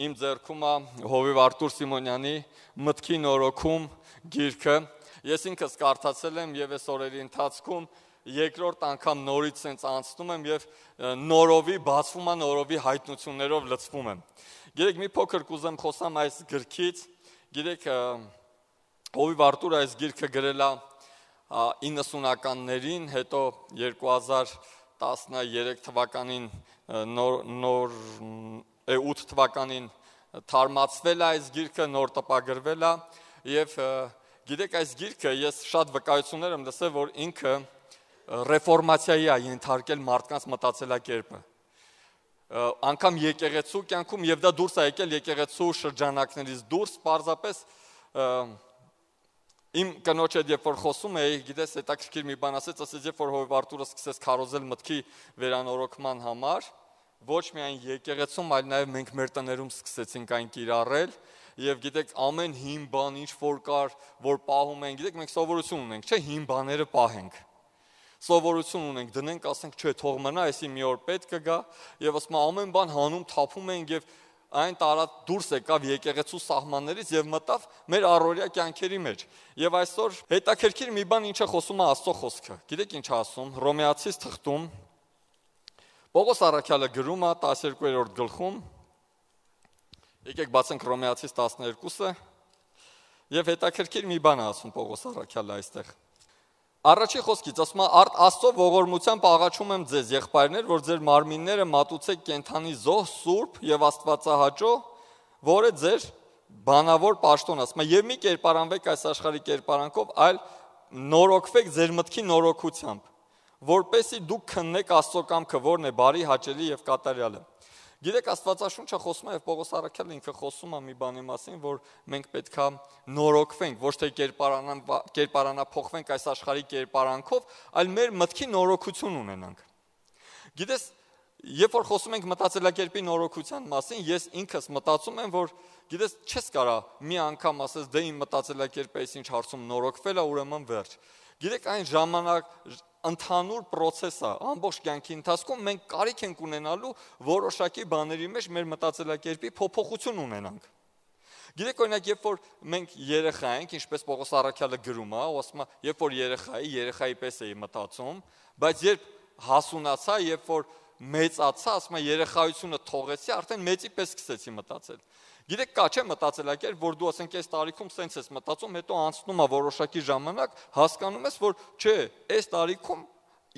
իմ ձեռքում է Հովիվ Արտուր Սիմոնյանի մտքի նորոգում գիրքը։ Ես ինքս կարդացել եմ եւ այս օրերի ընթացքում երկրորդ անգամ նորից sense անցնում եմ եւ նորովի բացվում է նորովի հայտնություններով լցվում եմ։ Գիտեք, մի փոքր կուզեմ խոսամ այս գրքից։ Գիտեք, Հովիվ Արտուր այս գիրքը գրել է 90-ականներին, հետո 2000 13 թվականին նոր նոր 8 թվականին թարմացվել է այս գիրքը, նոր տպագրվել է եւ գիտեք այս գիրքը ես շատ վկայություններ եմ լսել, որ ինքը ռեֆորմացիայի է ենթարկել մարդկանց մտածելակերպը անկամ եկեղեցու կյանքում եւ դա դուրս է եկել եկեղեցու շրջանակներից դուրս parzapes իմ կնոջ հետ երբ որ խոսում էի, գիտես, հետաքրքիր մի բան ասեց, ասեց, երբ որ հովիվ Արտուրը սկսեց քարոզել մտքի վերանորոգման համար, ոչ միայն եկեղեցում, այլ նաև մենք մեր տներում սկսեցինք այն կիրառել եւ գիտեք ամեն հին բան ինչ որ կար, որ պահում են, գիտեք մենք սովորություն ունենք, չէ, հին բաները պահենք սովորություն ունենք, դնենք, ասենք, չէ, թող մնա, էսի մի օր պետք կգա, եւ ասում ամեն բան հանում, թափում ենք եւ այն տարած դուրս եկավ եկեղեցու սահմաններից եւ մտավ մեր առօրյա կյանքերի մեջ։ Եվ այսօր հետաքրքիր մի բան ինչը խոսում է Աստծո խոսքը։ Գիտեք ինչ ասում Հռոմեացիս թղթում Պողոս Արաքյալը գրում է 12-րդ գլխում եկեք բացենք Հռոմեացիս 12-ը եւ հետաքրքիր մի բան ասում Պողոս Արաքյալը այստեղ Առաջի խոսքից ասում է արդ Աստծո ողորմությամբ աղաչում եմ ձեզ եղբայրներ, որ ձեր մարմինները մատուցեք կենթանի զոհ սուրբ եւ Աստվածահաճո, որը ձեր բանավոր պաշտոն ասում է եւ մի կերպարանվեք այս աշխարհի կերպարանքով, այլ նորոգվեք ձեր մտքի նորոգությամբ որպեսի դուք քննեք Աստծո կամքը, որն է բարի, հաճելի եւ կատարյալը։ Գիտեք Աստվածաշունչը խոսում է եւ Պողոս Արաքյալը ինքը խոսում է մի բանի մասին, որ մենք պետքա նորոգվենք, ոչ թե կերպարանան կերպարանափոխվենք այս աշխարհի կերպարանքով, այլ մեր մտքի նորոգություն ունենանք։ Գիտես, երբ որ խոսում ենք մտածելակերպի նորոգության մասին, ես ինքս մտածում եմ, որ գիտես, չես կարա մի անգամ ասես դե իմ մտածելակերպը այսինչ հարցում նորոգվել է, ուրեմն վերջ։ Գիտեք, այն ժամանակ ընդհանուր process է ամբողջ կյանքի ընթացքում մենք կարիք ենք ունենալու որոշակի բաների մեջ մեր մտածելակերպի փոփոխություն ունենանք Գիտեք օրինակ երբ որ մենք երեխա ենք ինչպես Պողոս Արաքյալը գրում է ասում է երբ որ երեխայի երեխայի պես էի մտածում բայց երբ հասունացա երբ որ մեծացա, ասում եմ երեխայությունը թողեցի, արդեն մեծի պես սկսեցի մտածել։ Գիտեք, կա չէ մտածելակեր, որ դու ասենք այս տարիքում սենց ես մտածում, հետո անցնում է որոշակի ժամանակ, հասկանում ես, որ չէ, այս տարիքում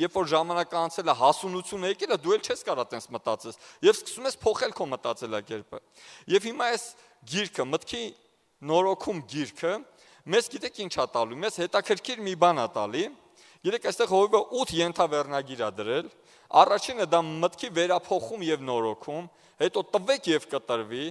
երբ որ ժամանակը անցել է, հասունությունը եկել է, դու էլ չես կարա տենց մտածես եւ սկսում ես փոխել քո մտածելակերպը։ Եվ հիմա այս գիրքը, մտքի նորոգում գիրքը, մեզ գիտեք ինչ ա տալու, մեզ հետաքրքիր մի բան ա տալի։ Գիտեք, այստեղ հովիվը 8 ենթավերնագիր ա դրել, Առաջինը դա մտքի վերափոխում եւ նորոգում, հետո տվեք եւ կտրվի,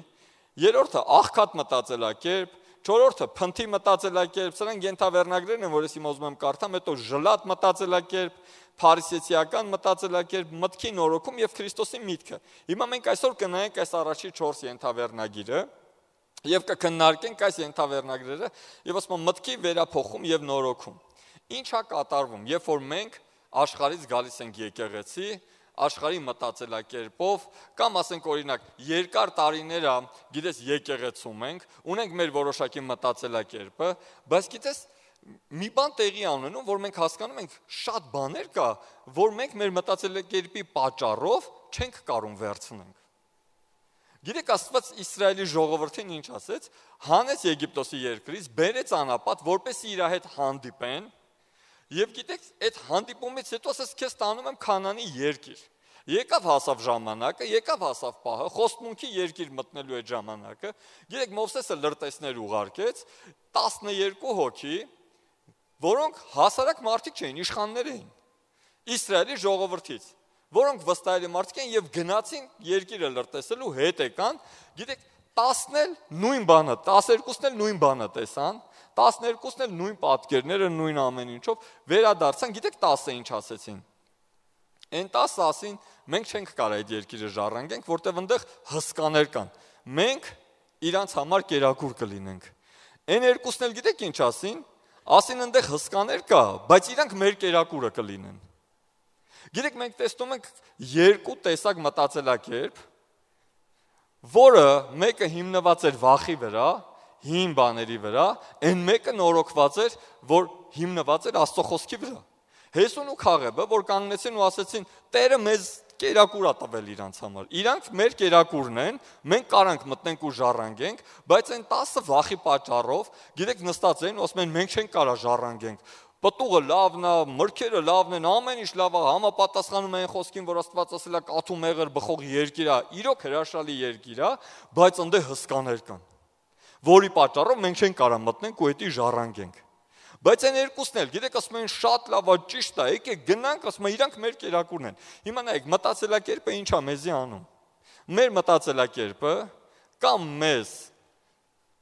երրորդը աղքատ մտածելակերպ, Չորրորդը փնթի մտածելակերպ, սրանք գենթավերնագրերն են, որ ես իմ ուզում եմ կարդամ, հետո ժլատ մտածելակերպ, փարիսեցիական մտածելակերպ, մտքի նորոգում եւ Քրիստոսի միտքը։ Հիմա մենք այսօր կնայենք այս առաջի 4 գենթավերնագիրը եւ կքննարկենք այս գենթավերնագրերը եւ ասում եմ մտքի վերափոխում եւ նորոգում։ Ինչ է կատարվում, երբ որ մենք աշխարից գալիս ենք եկեղեցի, աշխարհի մտածելակերպով կամ ասենք օրինակ երկար տարիներ է գիտես եկեղեցում ենք ունենք մեր որոշակի մտածելակերպը բայց գիտես մի բան տեղի անուննում որ մենք հասկանում ենք շատ բաներ կա որ մենք մեր մտածելակերպի պատճառով չենք կարող վերցնենք գիտեք աստված իսրայելի ժողովրդին ինչ ասեց հանեց եգիպտոսի երկրից բերեց անապատ որպեսի իր հետ հանդիպեն Եվ գիտեք, այդ հանդիպումից հետո ասես քեզ տանում եմ Կանանի երկիր։ Եկավ հասավ ժամանակը, եկավ հասավ պահը, խոստմունքի երկիր մտնելու այդ ժամանակը։ Գիտեք, Մովսեսը լրտեսներ ուղարկեց 12 հոգի, որոնք հասարակ մարդիկ չէին, իշխաններ էին։ Իսրայելի ժողովրդից, որոնք վստահելի մարդիկ են եւ գնացին երկիրը լրտեսելու հետ եկան։ Գիտեք, 10-ն էլ նույն բանը, 12-ն էլ նույն բանը տեսան, 12-ն էլ նույն պատկերները, նույն ամեն ինչով վերադարձան։ Գիտեք 10-ը ինչ ասեցին։ Այն 10-ը ասին, մենք չենք կարող այդ երկիրը ժառանգենք, որտեղ այնտեղ հսկաներ կան։ Մենք իրանց համար կերակուր կլինենք։ Այն երկուսն էլ գիտեք ինչ ասին, ասին այնտեղ հսկաներ կա, բայց իրանք մեր կերակուրը կլինեն։ Գիտեք մենք տեսնում ենք երկու տեսակ մտածելակերպ, որը մեկը հիմնված էր վախի վրա, հին բաների վրա, այն մեկը նորոգված էր, որ հիմնված էր Աստծո խոսքի վրա։ Հեսուն ու Խաղեբը, որ կանգնեցին ու ասեցին, Տերը մեզ կերակուր ա տվել իրանց համար։ Իրանք մեր կերակուրն են, մենք կարանք մտնենք ու ժառանգենք, բայց այն 10 վախի պատճառով, գիտեք, նստած էին ու ասում են մենք չենք կարա ժառանգենք։ Պտուղը լավն է, մրգերը լավն են, ամեն ինչ լավ է, համապատասխանում է այն խոսքին, որ Աստված ասել է կաթու մեղր բխող երկիր է։ Իրոք հրաշալի երկիր է, բայց ընդ է հսկաներ կան, որի պատճառով մենք չենք կարող մտնենք ու էդի ժառանգենք։ Բայց այն երկուսն էլ, գիտեք, ասում են շատ լավ է, ճիշտ է, եկեք գնանք, ասում են իրանք մեր կերակուրն են։ Հիմա նայեք, մտածելակերպը ինչա մեզի անում։ Մեր մտածելակերպը կամ մեզ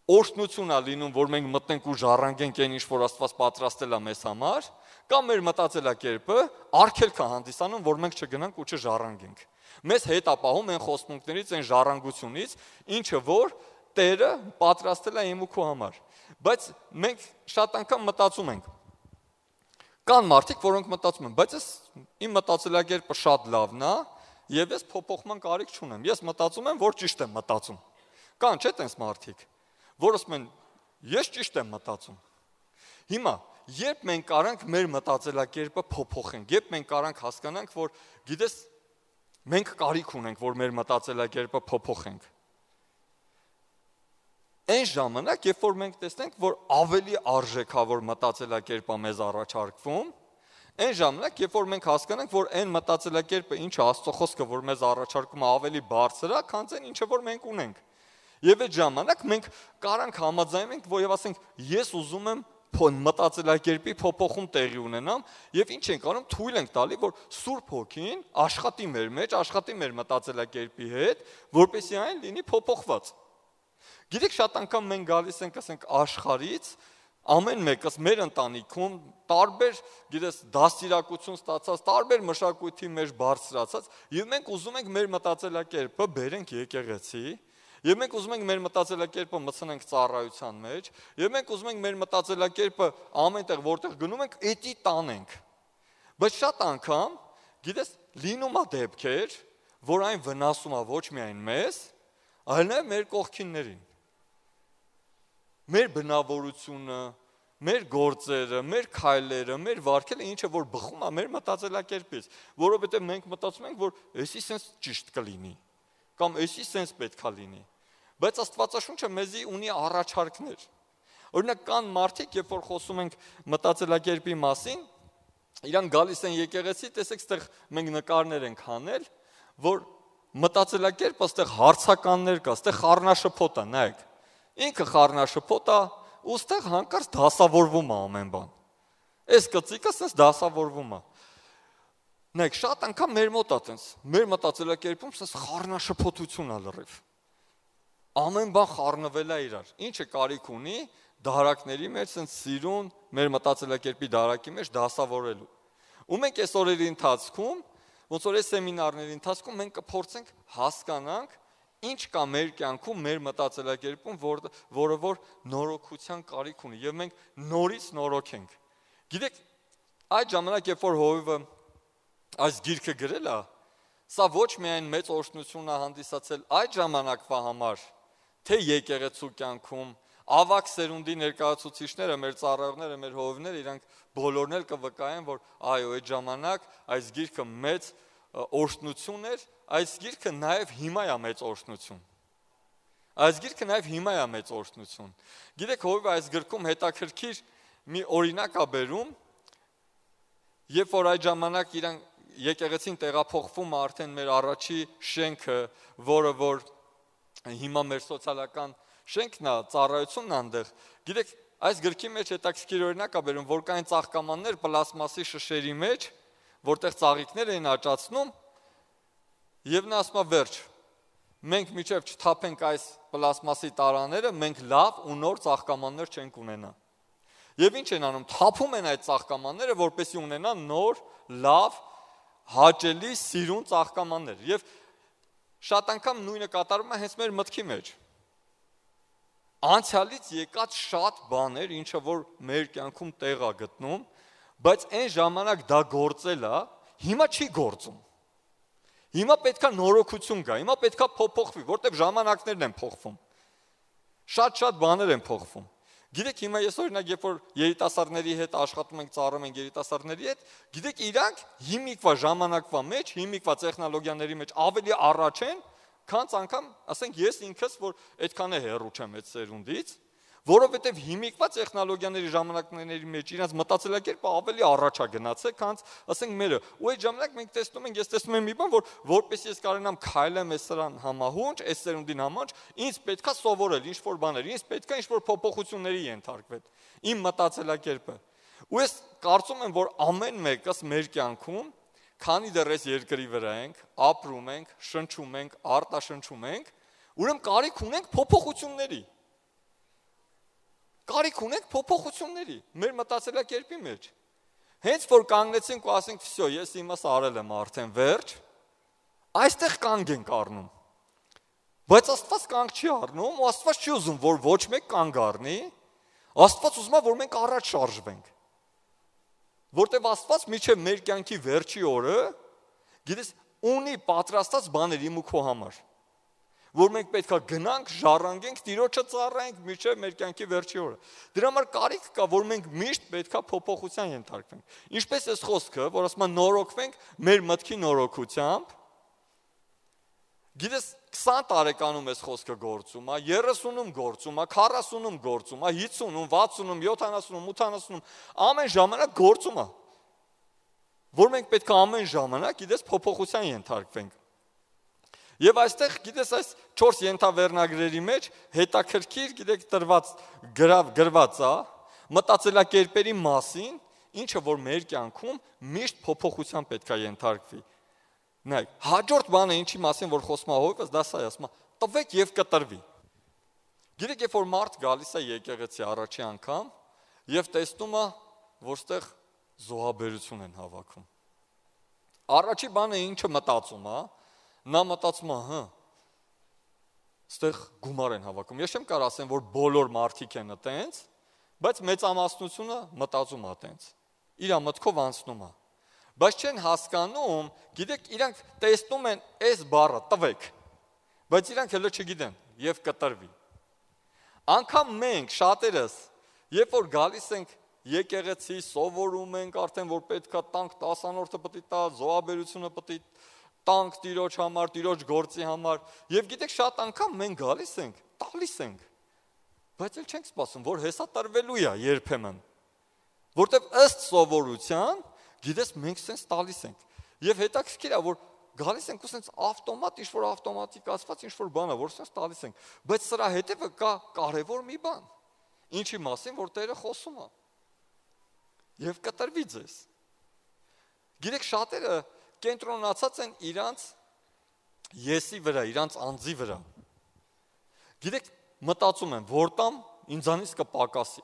օրհնություն է լինում, որ մենք մտնենք ու ժառանգենք այն ինչ որ Աստված պատրաստել է մեզ համար, կամ մեր մտածելակերպը արգելք է հանդիսանում, որ մենք չգնանք ու չժառանգենք։ Մեզ հետ ապահում են խոստմունքներից, այն ժառանգությունից, ինչը որ Տերը պատրաստել է իմ ու քո համար։ Բայց մենք շատ անգամ մտածում ենք կան մարդիկ, որոնք մտածում են, բայց ես իմ մտածելակերպը շատ լավն է եւ ես փոփոխման կարիք չունեմ։ Ես մտածում եմ, որ ճիշտ եմ մտածում։ Կան չէ՞ տենց մարդիկ որ ասում են ես ճիշտ եմ մտածում։ Հիմա երբ մենք կարանք մեր մտածելակերպը փոփոխենք, երբ մենք կարանք հասկանանք, որ գիտես մենք կարիք ունենք, որ մեր մտածելակերպը փոփոխենք։ Այն ժամանակ, երբ որ մենք տեսնենք, որ ավելի արժեքավոր մտածելակերպ է մեզ առաջարկվում, այն ժամանակ, երբ որ մենք հասկանանք, որ այն մտածելակերպը, ինչը Աստծո խոսքը, որ մեզ առաջարկում է, ավելի բարձր է, քան այն, ինչը որ մենք ունենք։ Եվ այդ ժամանակ մենք կարանք համաձայնենք, որ եւ ասենք, ես ուզում եմ փոն մտածելակերպի փոփոխում տեղի ունենամ եւ ինչ ենք անում թույլ ենք տալի որ Սուրբ Հոգին աշխատի մեր մեջ, աշխատի մեր մտածելակերպի հետ, որպեսզի այն լինի փոփոխված։ Գիտեք շատ անգամ մենք գալիս ենք ասենք աշխարից ամեն մեկս մեր ընտանիքում տարբեր գիտես դաստիարակություն ստացած, տարբեր մշակույթի մեջ բարձրացած, եւ մենք ուզում ենք մեր մտածելակերպը բերենք եկեղեցի, եկ Եվ մենք ուզում ենք մեր մտածելակերպը մցնենք ծառայության մեջ, եւ մենք ուզում ենք մեր մտածելակերպը ամենտեղ որտեղ գնում ենք, էտի տանենք։ Բայց շատ անգամ, գիտես, լինում է դեպքեր, որ այն վնասում է ոչ միայն մեզ, այլ նաեւ մեր կողքիններին։ Մեր բնավորությունը, մեր գործերը, մեր քայլերը, մեր վարքելը ինչը որ բխում է մեր մտածելակերպից, որովհետեւ մենք մտածում ենք, որ էսի sense ճիշտ կլինի կամ էսի sense պետքա լինի բայց Աստվածաշունչը մեզի ունի առաջարկներ։ Օրինակ կան մարդիկ, երբ որ խոսում ենք մտածելակերպի մասին, իրան գալիս են եկեղեցի, տեսեք, այդտեղ մենք նկարներ ենք հանել, որ մտածելակերպը այդտեղ հարցականներ կա, այդտեղ խառնաշփոթ է, նայեք։ Ինքը խառնաշփոթ է, ու այդտեղ հանկարծ դասավորվում է ամեն բան։ Այս գծիկը sense դասավորվում է։ Նայեք, շատ անգամ մեր մոտ է sense, մեր մտածելակերպում sense խառնաշփոթություն է լրիվ ամեն բան խառնվել է իրար։ Ինչը կարիք ունի դարակների մեջ ցենց սիրուն, մեր մտածելակերպի դարակի մեջ դասավորելու։ Ու մենք այս օրերի ընթացքում, ոնց որ այս սեմինարների ընթացքում մենք կփորձենք հասկանանք ինչ կա մեր կյանքում, մեր մտածելակերպում, որ, որը որ նորոգության կարիք ունի եւ մենք նորից նորոգենք։ Գիտեք, այդ ժամանակ երբ որ Հովիվը այս գիրքը գրել է, սա ոչ միայն մեծ օրհնություն է հանդիսացել այդ ժամանակվա համար, թե եկեղեցու կյանքում ավակ սերունդի ներկայացուցիչները, մեր ծառայողները, մեր հովիվները, իրանք բոլորն էլ կվկայեն, որ այո, այդ ժամանակ այս գիրքը մեծ օրհնություն էր, այս գիրքը նաև հիմա է մեծ օրհնություն։ Այս գիրքը նաև հիմա է մեծ օրհնություն։ Գիտեք, հովիվը այս գրքում հետաքրքիր մի օրինակ է բերում, երբ որ այդ ժամանակ իրանք եկեղեցին տեղափոխվում արդեն մեր առաջի շենքը, որը որ, որ հիմա մեր սոցիալական շենքն է, ծառայությունն է այնտեղ։ Գիտեք, այս գրքի մեջ հետաքրքիր օրինակ է բերում, որ կային ծաղկամաններ պլաստմասի շշերի մեջ, որտեղ ծաղիկներ էին աճացնում, եւ նա ասում է վերջ։ Մենք միչեվ չթափենք այս պլաստմասի տարաները, մենք լավ ու նոր ծաղկամաններ չենք ունենա։ Եվ ինչ են անում, թափում են այդ ծաղկամանները, որպեսզի ունենան նոր, լավ, հաճելի, սիրուն ծաղկամաններ։ Եվ շատ անգամ նույնը կատարվում է հենց մեր մտքի մեջ։ Անցյալից եկած շատ բաներ, ինչը որ մեր կյանքում տեղ է գտնում, բայց այն ժամանակ դա գործել է, հիմա չի գործում։ Հիմա պետքա նորոգություն գա, հիմա պետքա փոփոխվի, որտեղ ժամանակներն են փոխվում։ Շատ-շատ բաներ են փոխվում։ Գիտեք հիմա ես օրինակ երբ որ երիտասարդների հետ աշխատում ենք, ծառում ենք երիտասարդների հետ, գիտեք իրանք հիմիկվա ժամանակվա մեջ, հիմիկվա տեխնոլոգիաների մեջ ավելի առաջ են, քան անգամ, ասենք ես ինքս որ այդքան է հեռու չեմ այդ սերունդից, որովհետև հիմիկված տեխնոլոգիաների ժամանակների մեջ իրենց մտածելակերպը ավելի առաջ է գնացել, քան ասենք մերը։ Ու այդ ժամանակ մենք տեսնում ենք, ես տեսնում եմ մի բան, որ որպես ես կարենամ քայլեմ այս սրան համահունչ, այս սերունդին համաճ, ինձ պետքա սովորել ինչ որ բաներ, ինձ պետքա ինչ որ փոփոխությունների ենթարկվել իմ մտածելակերպը։ Ու ես կարծում եմ, որ ամեն մեկս մեր կյանքում քանի դեռ այս երկրի վրա ենք, ապրում ենք, շնչում ենք, արտաշնչում ենք, ուրեմն կարիք ունենք փոփոխությունների կարիք ունենք փոփոխությունների մեր մտածելակերպի մեջ։ Հենց որ կանգնեցինք ու ասենք, «Վсё, ես իմաս արել եմ արդեն վերջ», այստեղ կանգ ենք առնում։ Բայց Աստված կանգ չի առնում, ու Աստված չի ուզում, որ ոչ մեկ կանգ առնի։ Աստված ուզում է, որ մենք առաջ շարժվենք։ Որտեւ Աստված միջև մեր կյանքի վերջի օրը գիտես, ունի պատրաստած բաներ իմ ու քո համար որ մենք պետքա գնանք, ժառանգենք, Տիրոջը ծառայենք միջև մեր կյանքի վերջի օրը։ Դրա համար կարիք կա, որ մենք միշտ պետքա փոփոխության ենթարկվենք։ Ինչպես էս խոսքը, որ ասում են նորոգվենք մեր մտքի նորոգությամբ։ Գիտես 20 տարեկանում էս խոսքը գործում է, 30-ում գործում է, 40-ում գործում է, 50-ում, 60-ում, 70-ում, 80-ում, ամեն ժամանակ գործում է։ Որ մենք պետք է ամեն ժամանակ, գիտես, փոփոխության ենթարկվենք Եվ այստեղ, գիտես, այս 4 ենթավերնագրերի մեջ հետաքրքիր, գիտեք, տրված գրավ գրված է մտածելակերպերի մասին, ինչը որ մեր կյանքում միշտ փոփոխության պետք է ենթարկվի։ Նայեք, հաջորդ բանը ինչի մասին որ խոսում է հովիվս, դա սա է, ասում է՝ տվեք եւ կտրվի։ Գիտեք, երբ որ մարդ գալիս է եկեղեցի առաջի անգամ եւ տեսնում է, որտեղ զոհաբերություն են հավաքում։ Առաջի բանը ինչը մտածում է, նա մտածում է, հա, ստեղ գումար են հավաքում։ Ես չեմ կարող ասեմ, որ բոլոր մարդիկ են այտենց, բայց մեծամասնությունը մտածում է այտենց։ Իրա մտքով անցնում է։ Բայց չեն հասկանում, գիտեք, իրանք տեսնում են այս բառը՝ տվեք։ Բայց իրանք հələ չգիտեն եւ կտրվի։ Անկամ մենք շատերս, երբ որ գալիս ենք եկեղեցի, սովորում ենք արդեն, որ պետքա տանք 10-անորդը պիտի տա, զոհաբերությունը պիտի տա, տանք Տիրոջ համար, Տիրոջ գործի համար։ Եվ գիտեք, շատ անգամ մենք գալիս ենք, տալիս ենք, բայց էլ չենք սպասում, որ հեսա տրվելու է երբեմն։ Որտեւ ըստ սովորության, գիտես, մենք սենց տալիս ենք։ Եվ հետաքրքիր է, որ գալիս ենք ու սենց ավտոմատ ինչ որ ավտոմատիկացված ինչ որ բան է, որ սենց տալիս ենք, բայց սրա հետևը կա կարևոր մի բան։ Ինչի մասին, որ Տերը խոսում է։ Եվ կտրվի ձեզ։ Գիտեք, շատերը կենտրոնացած են իրանց եսի վրա, իրանց անձի վրա։ Գիտեք, մտածում եմ, որտամ ինձանից կպակասի։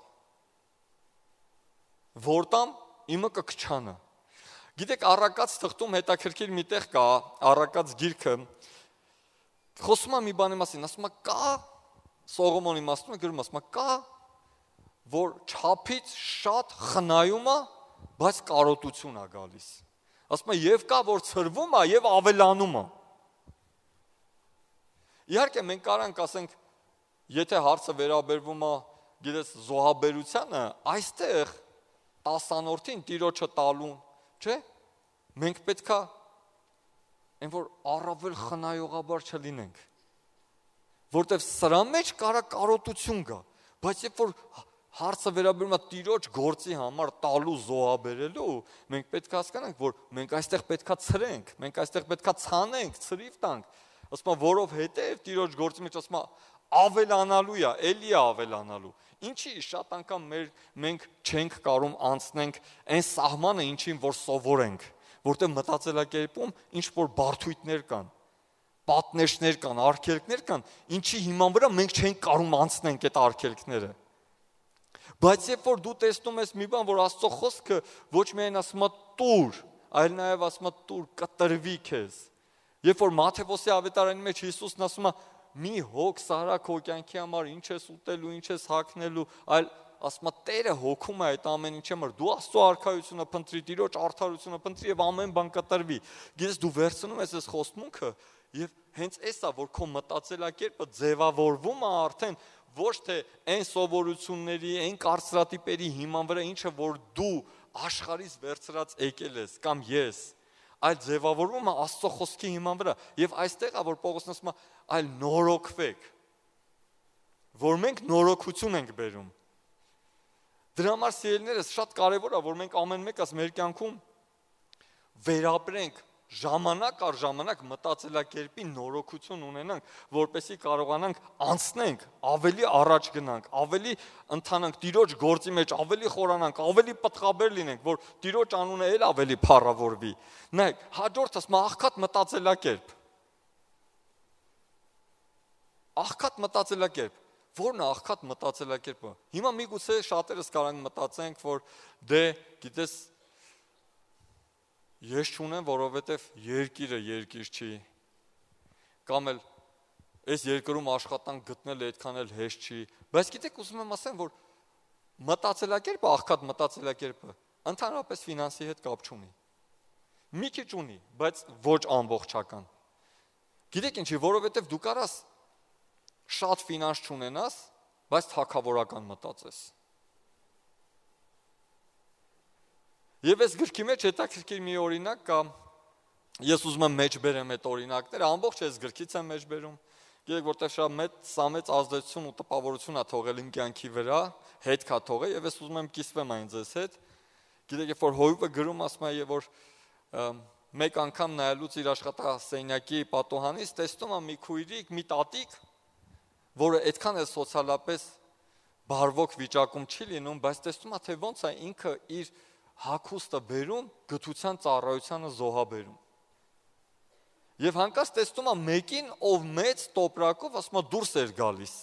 Որտամ իմը կկչանա։ Գիտեք, առակած թղթում հետաքրքիր մի տեղ կա, առակած գիրքը։ Խոսում է մի բանի մասին, ասում է կա Սողոմոնի մասնում է գրում, ասում է կա որ ճափից շատ խնայում է, բայց կարոտություն է գալիս։ Ասում է եւ կա որ ծրվում է եւ ավելանում է։ Իհարկե մենք կարանք ասենք եթե հարցը վերաբերվում է գիտես զոհաբերությանը, այստեղ տասանորդին տիրոջը տալուն, չէ՞։ Մենք պետքա այն որ առավել խնայողաբար չլինենք։ Որտեւ սրա մեջ կարա կարոտություն գա, բայց երբ որ հարցը վերաբերում է Տիրոջ գործի համար տալու զոհաբերելու, մենք պետք է հասկանանք, որ մենք այստեղ պետքա ծրենք, մենք այստեղ պետքա ցանենք, ծրիվ տանք։ Ասում է, որով հետև Տիրոջ գործի մեջ ասում է ավելանալու է, էլի է ավելանալու։ Ինչի շատ անգամ մեր մենք չենք կարող անցնենք այն սահմանը, ինչին որ սովոր ենք, որտեղ մտածելակերպում ինչ որ բարթույթներ կան պատնեշներ կան, արգելքներ կան, ինչի հիման վրա մենք չենք կարող անցնենք այդ արգելքները։ Բայց երբ որ դու տեսնում ես մի բան, որ Աստծո խոսքը ոչ միայն ասում է տուր, այլ նաև ասում է տուր կտրվի քեզ։ Երբ որ Մաթեոսի ավետարանի մեջ Հիսուսն ասում է՝ մի հոգ սարակ հոգյանքի համար ինչ ես ուտելու, ինչ ես հագնելու, այլ ասում է Տերը հոգում է այդ ամեն ինչը մր դու Աստծո արքայությունը փնտրի, Տիրոջ արդարությունը փնտրի եւ ամեն բան կտրվի։ Գիտես դու վերցնում ես այս խոստմունքը եւ հենց էսա որ քո մտածելակերպը ձևավորվում է արդեն ոչ թե այն սովորությունների, այն կարծրատիպերի հիման վրա, ինչը որ դու աշխարհից վերցրած եկել ես կամ ես, այլ ձևավորումը Աստծո խոսքի հիման վրա եւ այստեղ ա որ Պողոսն ասում է այլ նորոգվեք որ մենք նորոգություն ենք բերում դրա համար սիրելիներս շատ կարեւոր է որ մենք ամեն մեկս մեր կյանքում վերապրենք ժամանակ առ ժամանակ մտածելակերպի նորոգություն ունենանք, որպեսզի կարողանանք անցնենք, ավելի առաջ գնանք, ավելի ընթանանք Տիրոջ գործի մեջ, ավելի խորանանք, ավելի պատխաբեր լինենք, որ Տիրոջ անունը ել ավելի փառավորվի։ Նայեք, հաջորդս մահքատ մտածելակերպ։ Աղքատ մտածելակերպ որն է աղքատ մտածելակերպը։ Հիմա միգուցե շատերս կարող են մտածենք, որ դե, գիտես, ես չունեմ, որովհետև երկիրը երկիր չի։ Կամ էլ այս երկրում աշխատանք գտնելը այդքան էլ հեշտ չի, բայց գիտեք ուզում եմ ասեմ, որ մտածելակերպը, աղքատ մտածելակերպը ընդհանրապես ֆինանսի հետ կապ չունի։ Մի քիչ ունի, բայց ոչ ամբողջական։ Գիտեք ինչի, որովհետև դու կարաս շատ ֆինանս չունենաս, բայց թակավորական մտածես։ Եվ այս գրքի մեջ հետաքրքիր մի օրինակ կա ես ուզում եմ մեջբերեմ այդ օրինակները, ամբողջ այս գրքից եմ մեջբերում։ Գիտեք, որտեղ շատ մեծ սա մեծ ազդեցություն ու տպավորություն է թողել իմ կյանքի վրա, հետք է թողել եւ ես ուզում եմ կիսվեմ այն ձեզ հետ։ Գիտեք, երբ որ հոյուվը գրում ասում է, եւ որ մեկ անգամ նայելուց իր աշխատասենյակի պատոհանից տեսնում է մի քույրիկ, մի տատիկ, որը այդքան է սոցիալապես բարվոք վիճակում չի լինում, բայց տեսնում է թե ոնց է ինքը իր իր հակոստը բերում գթության ծառայությանը զոհաբերում։ Եվ հանկարծ տեսնում եմ մեկին, ով մեծ տոպրակով ասում է դուրս էր գալիս։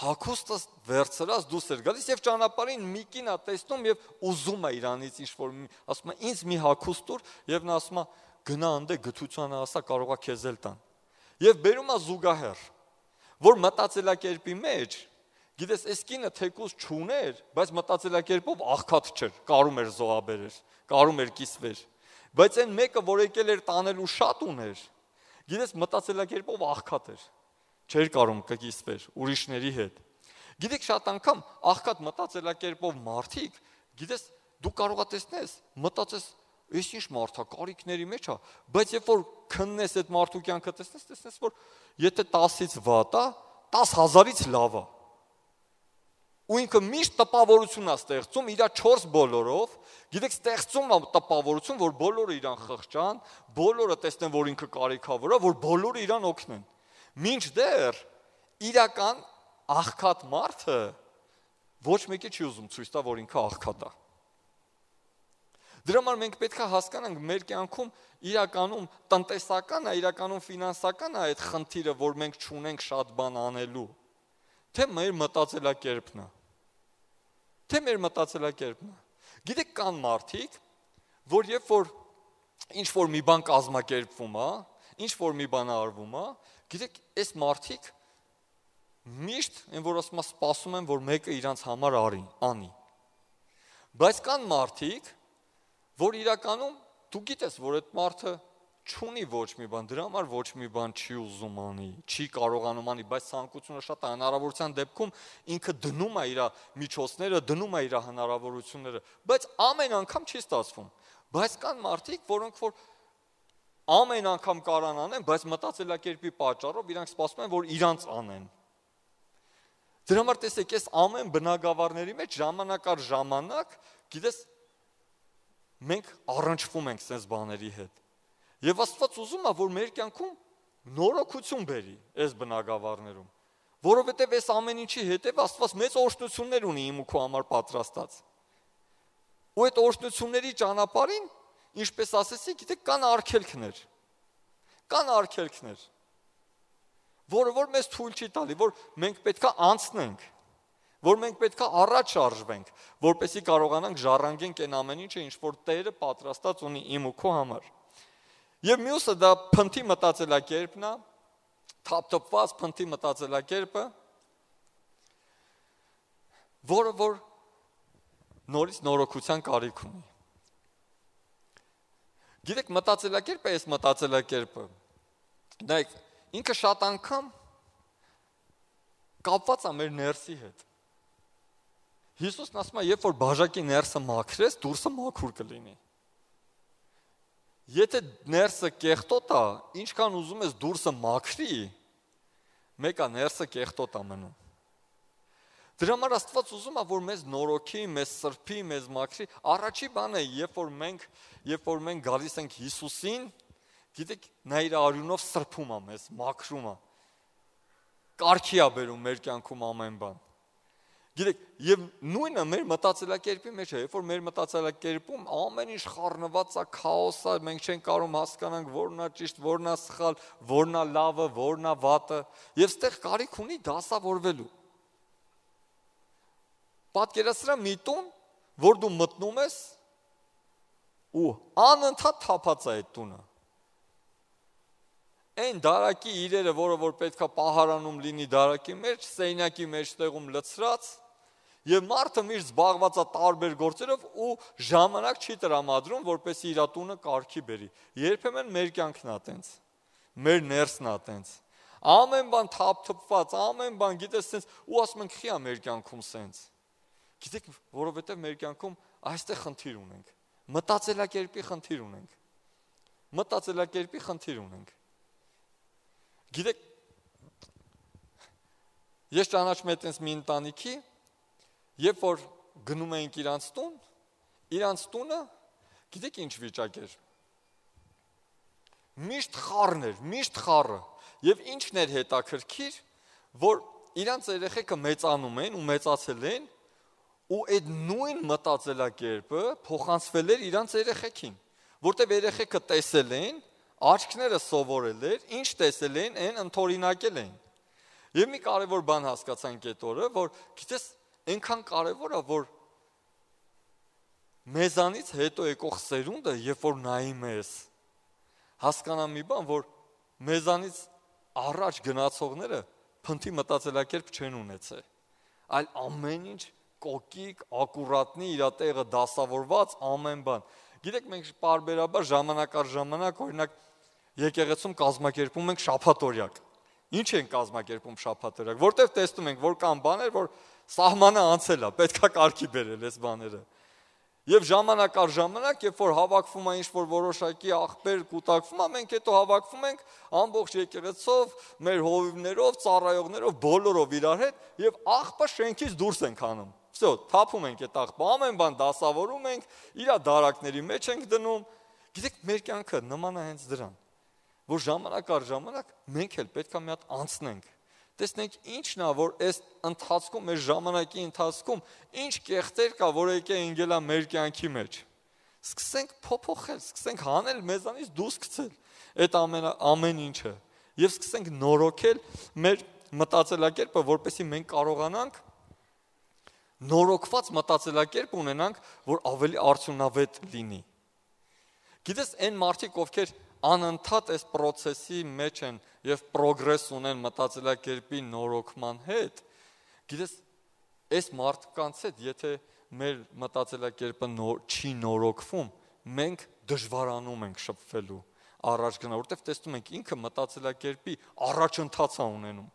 Հակոստը վերցրած դուրս էր գալիս եւ ճանապարհին մի կինա տեսնում եւ ուզում է իրանից ինչ որ ասում է ինձ մի հակոստուր եւ նա ասում է գնա անդե գթությանը ասա կարողա քեզ էլ տան։ Եվ բերում է զուգահեռ, որ մտածելակերպի մեջ Գիտես, այս կինը թեկուզ չուներ, բայց մտածելակերպով աղքատ չէր, կարում էր զոհաբերեր, կարում էր կիսվեր։ Բայց այն մեկը, որ եկել էր տանելու շատ ուներ, գիտես, մտածելակերպով աղքատ էր։ Չէր կարում կկիսվեր ուրիշների հետ։ Գիտեք, շատ անգամ աղքատ մտածելակերպով մարդիկ, գիտես, դու կարողա տեսնես, մտածես, Իս ինչ մարդա կարիքների մեջ է, բայց երբ որ քննես այդ մարդու կյանքը տեսնես, տեսնես որ եթե 10-ից վատ է, 10000-ից լավ է ու ինքը միշտ տպավորություն է ստեղծում իր 4 բոլորով։ Գիտեք, ստեղծում է տպավորություն, որ բոլորը իրան խղճան, բոլորը տեսնեն, որ ինքը կարիքավոր է, որ բոլորը իրան օգնեն։ Մինչդեռ իրական աղքատ մարդը ոչ մեկի չի ուզում ցույց տա, որ ինքը աղքատ է։ Դրա համար մենք պետք է հասկանանք մեր կյանքում իրականում տնտեսական է, իրականում ֆինանսական է այդ խնդիրը, որ մենք չունենք շատ բան անելու։ Թե մեր մտածելակերպն է։ մտ թե մեր մտածելակերպը։ Գիտեք կան մարդիկ, որ երբ որ ինչ որ մի բան կազմակերպվում է, ինչ որ մի բան արվում է, գիտեք, այս մարդիկ միշտ այն որ ասում է սպասում են, որ մեկը իրանց համար արի, անի։ Բայց կան մարդիկ, որ իրականում դու գիտես, որ այդ մարդը չունի ոչ մի բան, դրա համար ոչ մի բան չի ուզում անի, չի կարողանում անի, բայց ցանկությունը շատ է հնարավորության դեպքում ինքը դնում է իր միջոցները, դնում է իր հնարավորությունները, բայց ամեն անգամ չի ստացվում։ Բայց կան մարդիկ, որոնք որ ամեն անգամ կարան անեն, բայց մտածելակերպի պատճառով իրանք սպասում են, որ իրանց անեն։ Դրա համար տեսեք, այս ամեն բնակավարների մեջ ժամանակ առ ժամանակ, գիտես, մենք առնչվում ենք sense բաների հետ Եվ Աստված ուզում է, որ մեր կյանքում նորոգություն բերի այս բնակավարներում, որովհետև այս ամեն ինչի հետև Աստված մեծ օրհնություններ ունի իմ ու քո համար պատրաստած։ Ու այդ օրհնությունների ճանապարհին, ինչպես ասեցի, գիտեք, կան արգելքներ։ Կան արգելքներ, որը որ մեզ թույլ չի տալի, որ մենք պետքա անցնենք, որ մենք պետքա առաջ շարժվենք, որպեսզի կարողանանք ժառանգենք այն ամեն ինչը, ինչ որ Տերը պատրաստած ունի իմ ու քո համար։ Եվ մյուսը դա փնթի մտածելակերպն է, թափթփված փնթի մտածելակերպը, որը որ նորից նորոգության կարիք ունի։ Գիտեք, մտածելակերպը էս մտածելակերպը։ Դայք ինքը շատ անգամ կապված է մեր ներսի հետ։ Հիսուսն ասում է, երբ որ բաժակի ներսը մաքրես, դուրսը մաքուր կլինի։ Եթե ներսը կեղտոտ է, ինչքան ուզում ես դուրսը մաքրի, մեկա ներսը կեղտոտ է մնում։ Դրա համար Աստված ուզում է, որ մեզ նորոգի, մեզ սրբի, մեզ մաքրի։ Առաջի բանը, երբ որ մենք, երբ որ մենք գալիս ենք Հիսուսին, գիտեք, նա իր արյունով սրբում է մեզ, մաքրում է։ Կարգի է բերում մեր կյանքում ամեն բան։ Գիտեք, եւ նույնը մեր մտածելակերպի մեջ է, երբ որ մեր մտածելակերպում ամեն ինչ խառնված է, քաոս է, մենք չենք կարող հասկանանք որն է ճիշտ, որն է սխալ, որն է լավը, որն է վատը, եւ ստեղ կարիք ունի դասավորվելու։ Պատկերացրա մի տուն, որ դու մտնում ես ու անընդհատ թափած է այդ տունը։ Այն դարակի իրերը, որը որ պետքա պահարանում լինի դարակի մեջ, սեյնակի մեջտեղում լցրած, մեջ Եվ մարդը միշտ զբաղված է տարբեր գործերով ու ժամանակ չի տրամադրում, որպեսզի իր տունը կարգի բերի։ Երբեմն մեր կյանքն է տենց։ Մեր ներսն է տենց։ Ամեն բան թափթփված, ամեն բան գիտես տենց ու ասում ենք խիա մեր կյանքում սենց։ Գիտեք, որովհետև մեր կյանքում այստեղ խնդիր ունենք։ Մտածելակերպի խնդիր ունենք։ Մտածելակերպի խնդիր ունենք։ Գիտեք, ես ճանաչում եմ այտենց մի ընտանիքի, Երբ որ գնում էինք իրանց տուն, իրանց տունը գիտեք ինչ վիճակ էր։ Միշտ խառն էր, միշտ խառը։ Եվ ինչն էր հետաքրքիր, որ իրանց երեխեքը մեծանում են ու մեծացել են ու այդ նույն մտածելակերպը փոխանցվել էր իրանց երեխեքին, որտեղ երեխեքը տեսել են, աչքները սովորել էր, ինչ տեսել են, այն ընթորինակել են։ Եվ մի կարևոր բան հասկացանք այդ օրը, որ գիտես Այնքան կարևոր է, որ մեզանից հետո եկող սերունդը, երբ որ նայի մեզ, հասկանա մի բան, որ մեզանից առաջ գնացողները փնթի մտածելակերպ չեն ունեցել, այլ ամեն ինչ կոկիկ, ակուրատնի իր տեղը դասավորված ամեն բան։ Գիտեք, մենք parberabar ժամանակ առ ժամանակ օրինակ եկեղեցում կազմակերպում ենք շաբաթօրյակ։ Ինչ են կազմակերպում շաբաթօրյակ, որտեղ տեսնում ենք, որ կան բաներ, որ սահմանը անցել է, պետքա կարգի բերել այս բաները։ Եվ ժամանակ առ ժամանակ, երբ որ հավաքվում է ինչ-որ որոշակի աղբեր կուտակվում, ամենք հետո հավաքվում ենք ամբողջ եկեղեցով, մեր հովիվներով, ծառայողներով, բոլորով իրար հետ եւ աղբը շենքից դուրս ենք անում։ Всё, թափում ենք այդ աղբը, ամեն բան դասավորում ենք, իր դարակների մեջ ենք դնում։ Գիտեք, մեր կյանքը նման է հենց դրան, որ ժամանակ առ ժամանակ մենք էլ պետքա մի հատ անցնենք տեսնենք ինչն է որ այս ընթացքում մեր ժամանակի ընթացքում ինչ կեղտեր կա որ եկե ընկելա մեր կյանքի մեջ սկսենք փոփոխել սկսենք հանել մեզանից դուրս գցել այդ ամեն ամեն ինչը եւ սկսենք նորոգել մեր մտածելակերպը որպեսի մենք կարողանանք նորոգված մտածելակերպ ունենանք որ ավելի արդյունավետ լինի գիտես այն մարդիկ ովքեր անընդհատ այս process-ի մեջ են եւ պրոգրես ունեն մտածելակերպի նորոգման հետ, գիտես, այս մարդկանց հետ եթե մեր մտածելակերպը նոր չի նորոգվում, մենք դժվարանում ենք շփվելու առաջ գնալ, որովհետև տեսնում ենք ինքը մտածելակերպի առաջընթաց է ունենում։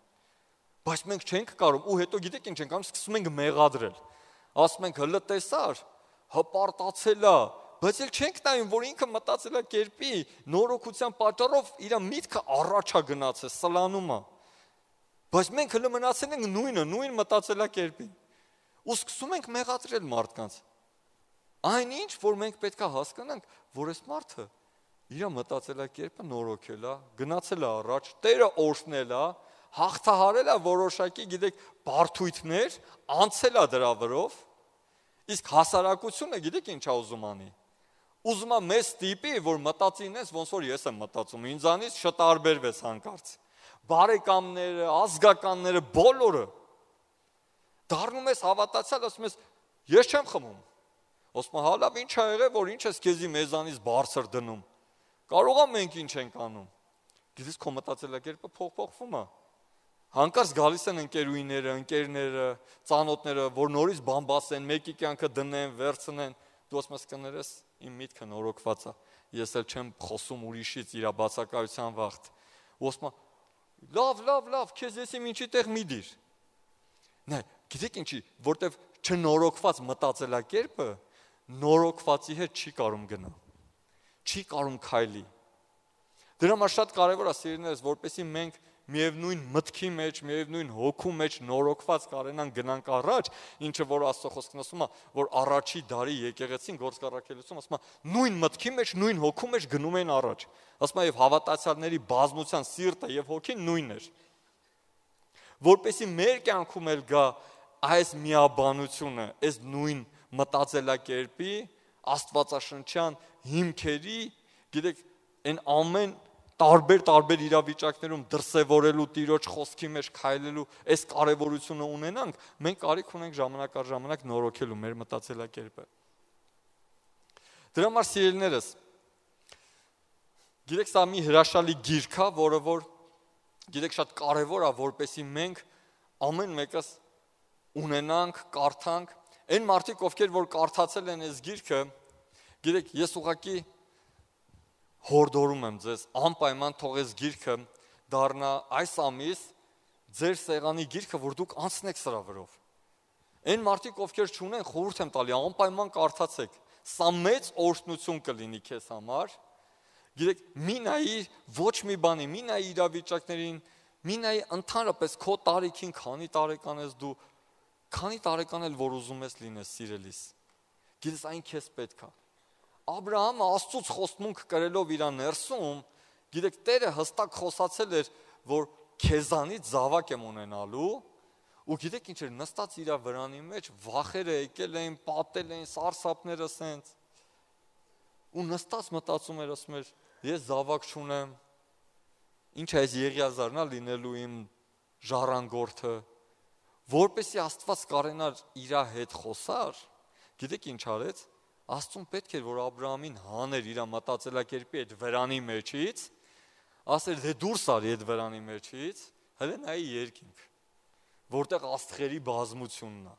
Բայց մենք չենք կարող ու հետո գիտեք ինչ ենք անում, սկսում ենք մեղադրել։ Ասում ենք հլը տեսար, հպարտացել է, բայց էլ չենք նայում, որ ինքը մտածելակերպի նորոգության պատճառով իր միտքը առաջա գնաց է, սլանում է։ Բայց մենք հենց մնացել ենք նույնը, նույն մտածելակերպին։ Ու սկսում ենք մեղադրել մարդկանց։ Այնինչ, որ մենք պետքա հասկանանք, որ այս մարդը իր մտածելակերպը նորոգել է, գնացել է առաջ, Տերը օրհնել է, հաղթահարել է որոշակի, գիտեք, բարթույթներ, անցել է դրա վրով, իսկ հասարակությունը գիտեք ինչա ուզում անի ուզում եմ մեզ տիպի, որ մտածինես ոնց որ ես եմ մտածում, ինձանից չտարբերվես հանկարծ։ Բարեկամները, ազգականները, բոլորը դառնում ես հավատացյալ, ասում ես ես չեմ խմում։ Ասում եմ, հալավ ի՞նչ ա եղել, որ ի՞նչ ես քեզի մեզանից բարձր դնում։ Կարո՞ղ եմ մենք ինչ ենք անում։ Գիտես քո մտածելակերպը փոխփոխվում է։ Հանկարծ գալիս են ընկերուիները, ընկերները, ծանոթները, որ նորից բամբաս են, մեկի կյանքը դնեն, վերցնեն։ Դու ասում ես կներես, իմ միտքը նորոգված է։ Ես էլ չեմ խոսում ուրիշից իր բացակայության վախտ։ Ոսմա լավ, լավ, լավ, քեզ ես իմ ինչի տեղ մի դիր։ Նայ, գիտեք ինչի, որտեվ չնորոգված մտածելակերպը նորոգվածի հետ չի կարող գնա։ Չի կարող քայլի։ Դրա համար շատ կարևոր է սիրելիներս, որպեսզի մենք միևնույն մտքի մեջ, միևնույն հոգու մեջ նորոգված կարենան գնանք առաջ, ինչը որ Աստծո խոսքն ասում է, որ առաջի դարի եկեղեցին գործակալակելություն ասում է, նույն մտքի մեջ, նույն հոգու մեջ գնում էին առաջ։ Ասում է եւ հավատացյալների բազմության սիրտը եւ հոգին նույնն էր։ Որպեսի մեր կյանքում էլ գա այս միաբանությունը, այս նույն մտածելակերպի, աստվածաշնչյան հիմքերի, գիտեք, այն ամեն տարբեր-տարբեր իրավիճակներում դրսևորելու Տիրոջ խոսքի մեջ քայլելու այս կարևորությունը ունենանք, մենք կարիք ունենք ժամանակ առ ժամանակ նորոգելու մեր մտածելակերպը։ Դրա համար սիրելիներս գիտեք սա մի հրաշալի գիրք է, որը որ գիտեք շատ կարևոր է, որպեսի մենք ամեն մեկս ունենանք, կարդանք այն մարդիկ, ովքեր որ կարդացել են այս գիրքը, գիտեք, ես ուղղակի հորդորում եմ ձեզ անպայման թողես գիրքը դառնա այս ամիս ձեր սեղանի գիրքը, որ դուք անցնեք սրա վրով։ Այն մարդիկ, ովքեր չունեն, խորհուրդ եմ տալի, անպայման կարդացեք։ Սա մեծ օրհնություն կլինի քեզ համար։ Գիտեք, մի նայի ոչ մի բանի, մի նայի իրավիճակներին, մի նայի ընդհանրապես քո տարիքին քանի տարեկան ես դու, քանի տարեկան էլ որ ուզում ես լինես, սիրելիս։ Գիտես, այն քեզ պետք է։ պետքա Աբ รา համը Աստծոց խոստմունք կրելով իր ներսում, գիտեք, Տերը հստակ խոսացել էր, որ քեզանից զավակ եմ ունենալու, ու գիտեք ինչ էր, նստած իր վրանի մեջ վախերը եկել էին, պատել էին սարսափները սենց։ Ու նստած մտածում էր, ասում էր, ես զավակ չունեմ։ Ինչ է այս եղիազարնա լինելու իմ ժառանգորդը, որպեսի Աստված կարենար իր հետ խոսար։ Գիտեք ինչ արեց Աստուն պետք էր որ Աբրահամին հաներ իր մտածելակերպի այդ վրանի մեջից, ասեր դե դուրս արի այդ վրանի մեջից, հələ նայի երկինք, որտեղ աստղերի բազմությունն է։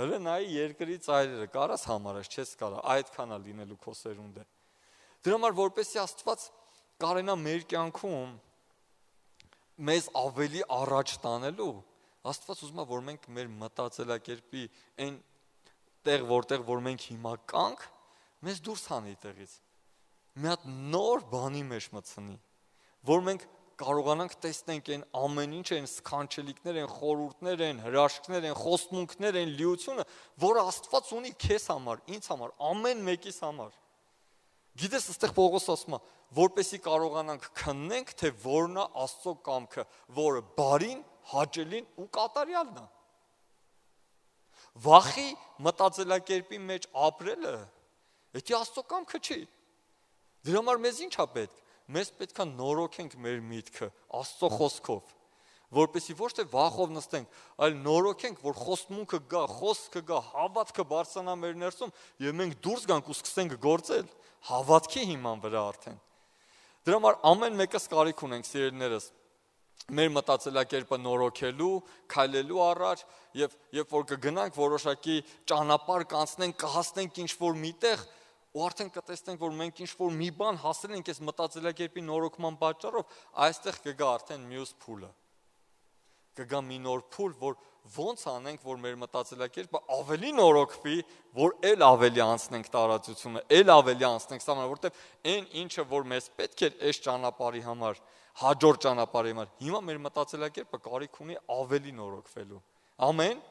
Հələ նայի երկրի ծայրերը, կարաս համարած չես կարա, այդքան է լինելու քո սերունդը։ Դրա համար որպեսի Աստված կարենա մեր կյանքում մեզ ավելի առաջ տանելու, Աստված ուզում է որ մենք մեր մտածելակերպի այն տեղ, որտեղ որ մենք հիմա կանք, մեզ դուրս հանի տեղից։ Մի հատ նոր բանի մեջ մցնի, որ մենք կարողանանք տեսնենք այն ամեն ինչ այն սքանչելիքներ են, խորուրդներ են, հրաշքներ են, խոստմունքներ են, լիությունը, որ Աստված ունի քեզ համար, ինձ համար, ամեն մեկիս համար։ Գիտես, այստեղ Պողոս ասում է, որպեսի կարողանանք քննենք, թե որն է Աստծո կամքը, որը բարին, հաճելին ու կատարյալն է վախի մտածելակերպի մեջ ապրելը դա աստծո կամքը չի։ Դրա համար մեզ ի՞նչ է պետք։ Մեզ պետքա նորոգենք մեր միտքը աստծո խոսքով, որպեսզի ոչ թե վախով նստենք, այլ նորոգենք, որ խոստմունքը գա, խոսքը գա, հավատքը բարձրանա մեր ներսում եւ մենք դուրս գանք ու սկսենք գործել հավատքի հիման վրա արդեն։ Դրա համար ամեն մեկս կարիք ունենք, սիրելիներս, մեր մտածելակերպը նորոգելու, քայլելու առաջ եւ երբ որ կգնանք որոշակի ճանապարհ կանցնենք, կհասնենք ինչ որ միտեղ, ու արդեն կտեսնենք, որ մենք ինչ որ մի բան հասել ենք այս մտածելակերպի նորոգման պատճառով, այստեղ կգա արդեն մյուս փուլը։ Կգա մի նոր փուլ, որ ո՞նց անենք, որ մեր մտածելակերպը ավելի նորոգվի, որ ել ավելի անցնենք տարածությունը, ել ավելի անցնենք սահմանը, որտեղ այն ինչը որ մեզ պետք է այս ճանապարհի համար, համար հաջորդ ճանապարհի համար։ Հիմա մեր մտածելակերպը կարիք ունի ավելի նորոգվելու։ Ամեն